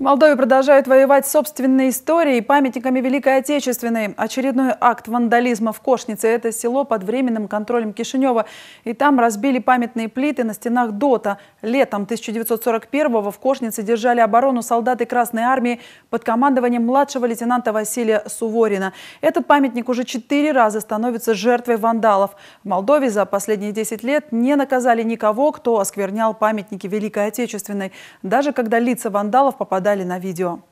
В Молдове продолжают воевать собственной историей памятниками Великой Отечественной. Очередной акт вандализма в Кошнице – это село под временным контролем Кишинева. И там разбили памятные плиты на стенах ДОТа. Летом 1941-го в Кошнице держали оборону солдаты Красной Армии под командованием младшего лейтенанта Василия Суворина. Этот памятник уже четыре раза становится жертвой вандалов. В Молдове за последние 10 лет не наказали никого, кто осквернял памятники Великой Отечественной, даже когда лица вандалов попадали наблюдали на видео.